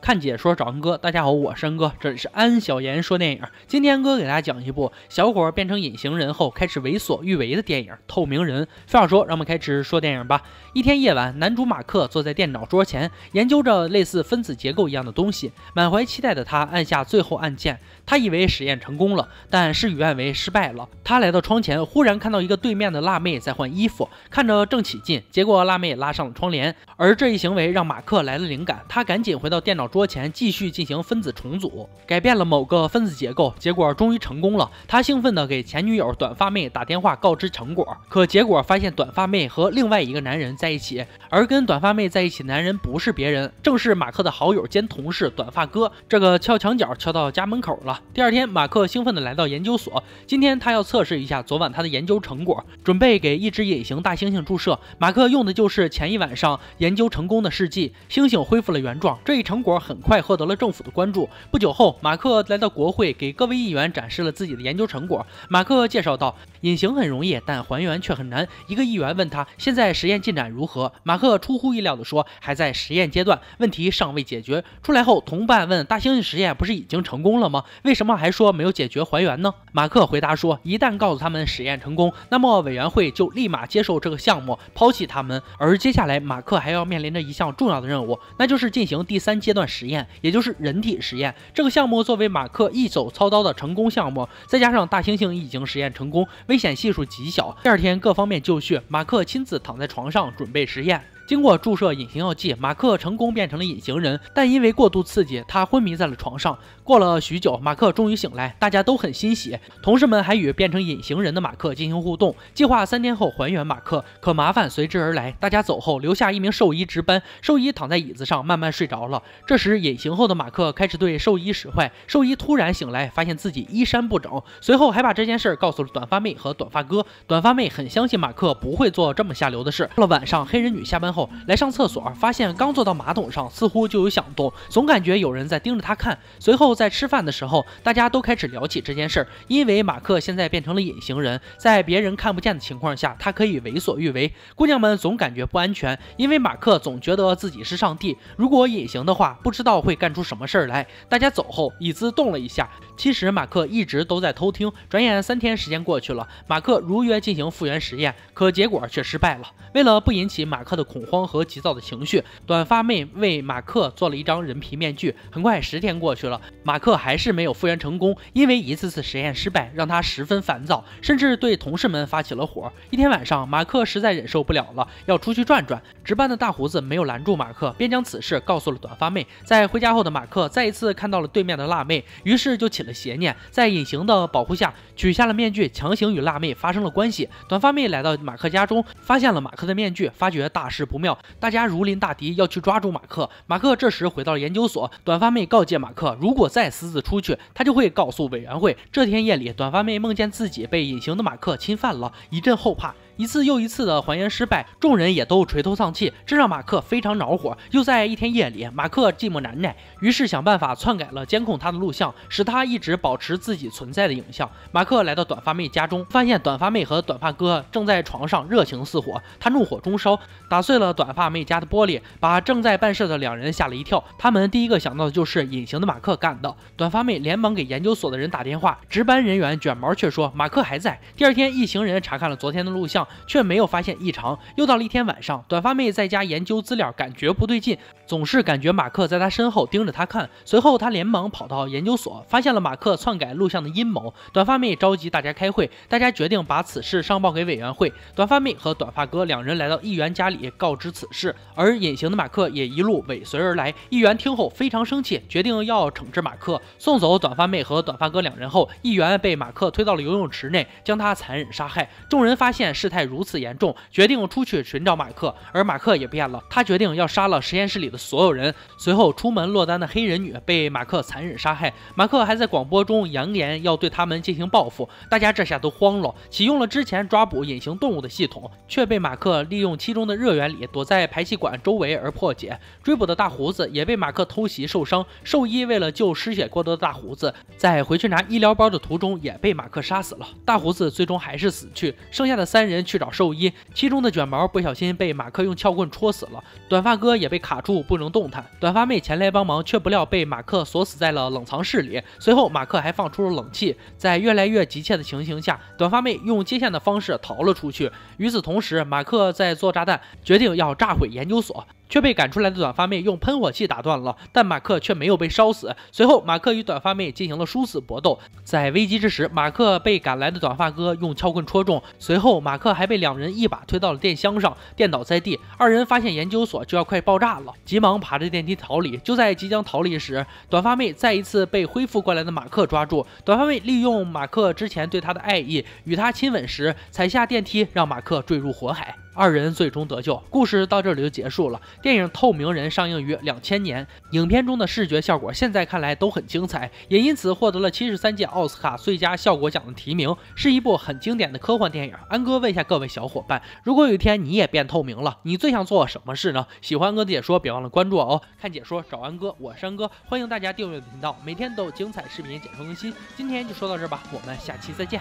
看解说找恩哥，大家好，我是恩哥，这里是安小言说电影。今天哥给大家讲一部小伙变成隐形人后开始为所欲为的电影《透明人》。废话说，让我们开始说电影吧。一天夜晚，男主马克坐在电脑桌前研究着类似分子结构一样的东西，满怀期待的他按下最后按键，他以为实验成功了，但事与愿违，失败了。他来到窗前，忽然看到一个对面的辣妹在换衣服，看着正起劲，结果辣妹拉上了窗帘，而这一行为让马克来了灵感，他赶紧回到电脑。桌前继续进行分子重组，改变了某个分子结构，结果终于成功了。他兴奋地给前女友短发妹打电话告知成果，可结果发现短发妹和另外一个男人在一起，而跟短发妹在一起男人不是别人，正是马克的好友兼同事短发哥。这个敲墙角敲到家门口了。第二天，马克兴奋地来到研究所，今天他要测试一下昨晚他的研究成果，准备给一只隐形大猩猩注射。马克用的就是前一晚上研究成功的试剂，猩猩恢复了原状。这一成果。很快获得了政府的关注。不久后，马克来到国会，给各位议员展示了自己的研究成果。马克介绍道：“隐形很容易，但还原却很难。”一个议员问他：“现在实验进展如何？”马克出乎意料地说：“还在实验阶段，问题尚未解决。”出来后，同伴问：“大猩猩实验不是已经成功了吗？为什么还说没有解决还原呢？”马克回答说：“一旦告诉他们实验成功，那么委员会就立马接受这个项目，抛弃他们。而接下来，马克还要面临着一项重要的任务，那就是进行第三阶段。”实验，也就是人体实验。这个项目作为马克一手操刀的成功项目，再加上大猩猩已经实验成功，危险系数极小。第二天各方面就绪，马克亲自躺在床上准备实验。经过注射隐形药剂，马克成功变成了隐形人，但因为过度刺激，他昏迷在了床上。过了许久，马克终于醒来，大家都很欣喜。同事们还与变成隐形人的马克进行互动，计划三天后还原马克。可麻烦随之而来，大家走后留下一名兽医值班，兽医躺在椅子上慢慢睡着了。这时，隐形后的马克开始对兽医使坏，兽医突然醒来，发现自己衣衫不整，随后还把这件事告诉了短发妹和短发哥。短发妹很相信马克不会做这么下流的事。到了晚上，黑人女下班。后来上厕所，发现刚坐到马桶上，似乎就有响动，总感觉有人在盯着他看。随后在吃饭的时候，大家都开始聊起这件事儿，因为马克现在变成了隐形人，在别人看不见的情况下，他可以为所欲为。姑娘们总感觉不安全，因为马克总觉得自己是上帝，如果隐形的话，不知道会干出什么事儿来。大家走后，椅子动了一下。其实马克一直都在偷听。转眼三天时间过去了，马克如约进行复原实验，可结果却失败了。为了不引起马克的恐。慌和急躁的情绪，短发妹为马克做了一张人皮面具。很快，十天过去了，马克还是没有复原成功，因为一次次实验失败，让他十分烦躁，甚至对同事们发起了火。一天晚上，马克实在忍受不了了，要出去转转。值班的大胡子没有拦住马克，便将此事告诉了短发妹。在回家后的马克再一次看到了对面的辣妹，于是就起了邪念，在隐形的保护下取下了面具，强行与辣妹发生了关系。短发妹来到马克家中，发现了马克的面具，发觉大事不。不妙，大家如临大敌，要去抓住马克。马克这时回到了研究所，短发妹告诫马克，如果再私自出去，他就会告诉委员会。这天夜里，短发妹梦见自己被隐形的马克侵犯了，一阵后怕。一次又一次的还原失败，众人也都垂头丧气，这让马克非常恼火。又在一天夜里，马克寂寞难耐，于是想办法篡改了监控他的录像，使他一直保持自己存在的影像。马克来到短发妹家中，发现短发妹和短发哥正在床上热情似火，他怒火中烧，打碎了短发妹家的玻璃，把正在办事的两人吓了一跳。他们第一个想到的就是隐形的马克干的。短发妹连忙给研究所的人打电话，值班人员卷毛却说马克还在。第二天，一行人查看了昨天的录像。却没有发现异常。又到了一天晚上，短发妹在家研究资料，感觉不对劲。总是感觉马克在他身后盯着他看。随后，他连忙跑到研究所，发现了马克篡改录像的阴谋。短发妹召集大家开会，大家决定把此事上报给委员会。短发妹和短发哥两人来到议员家里，告知此事。而隐形的马克也一路尾随而来。议员听后非常生气，决定要惩治马克。送走短发妹和短发哥两人后，议员被马克推到了游泳池内，将他残忍杀害。众人发现事态如此严重，决定出去寻找马克。而马克也变了，他决定要杀了实验室里的。所有人随后出门落单的黑人女被马克残忍杀害，马克还在广播中扬言要对他们进行报复。大家这下都慌了，启用了之前抓捕隐形动物的系统，却被马克利用其中的热原理躲在排气管周围而破解。追捕的大胡子也被马克偷袭受伤，兽医为了救失血过多的大胡子，在回去拿医疗包的途中也被马克杀死了。大胡子最终还是死去，剩下的三人去找兽医，其中的卷毛不小心被马克用撬棍戳死了，短发哥也被卡住。不能动弹，短发妹前来帮忙，却不料被马克锁死在了冷藏室里。随后，马克还放出了冷气。在越来越急切的情形下，短发妹用接线的方式逃了出去。与此同时，马克在做炸弹，决定要炸毁研究所。却被赶出来的短发妹用喷火器打断了，但马克却没有被烧死。随后，马克与短发妹进行了殊死搏斗，在危机之时，马克被赶来的短发哥用撬棍戳中，随后马克还被两人一把推到了电箱上，电倒在地。二人发现研究所就要快爆炸了，急忙爬着电梯逃离。就在即将逃离时，短发妹再一次被恢复过来的马克抓住。短发妹利用马克之前对她的爱意，与他亲吻时踩下电梯，让马克坠入火海。二人最终得救，故事到这里就结束了。电影《透明人》上映于两千年，影片中的视觉效果现在看来都很精彩，也因此获得了七十三届奥斯卡最佳效果奖的提名，是一部很经典的科幻电影。安哥问一下各位小伙伴，如果有一天你也变透明了，你最想做什么事呢？喜欢哥的解说，别忘了关注哦。看解说找安哥，我山哥，欢迎大家订阅频道，每天都有精彩视频解说更新。今天就说到这吧，我们下期再见。